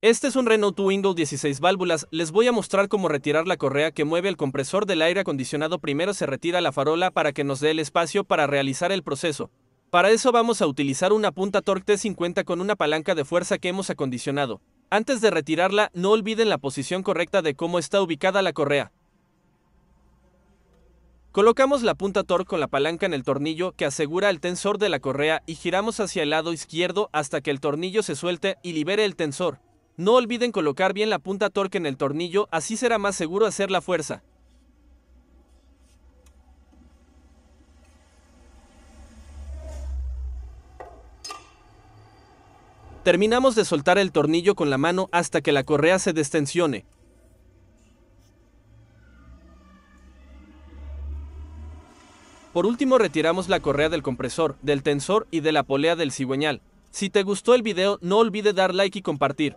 Este es un Renault Twingo 16 válvulas, les voy a mostrar cómo retirar la correa que mueve el compresor del aire acondicionado. Primero se retira la farola para que nos dé el espacio para realizar el proceso. Para eso vamos a utilizar una punta Torque T50 con una palanca de fuerza que hemos acondicionado. Antes de retirarla, no olviden la posición correcta de cómo está ubicada la correa. Colocamos la punta torque con la palanca en el tornillo que asegura el tensor de la correa y giramos hacia el lado izquierdo hasta que el tornillo se suelte y libere el tensor. No olviden colocar bien la punta torque en el tornillo, así será más seguro hacer la fuerza. Terminamos de soltar el tornillo con la mano hasta que la correa se destensione. Por último retiramos la correa del compresor, del tensor y de la polea del cigüeñal. Si te gustó el video no olvides dar like y compartir.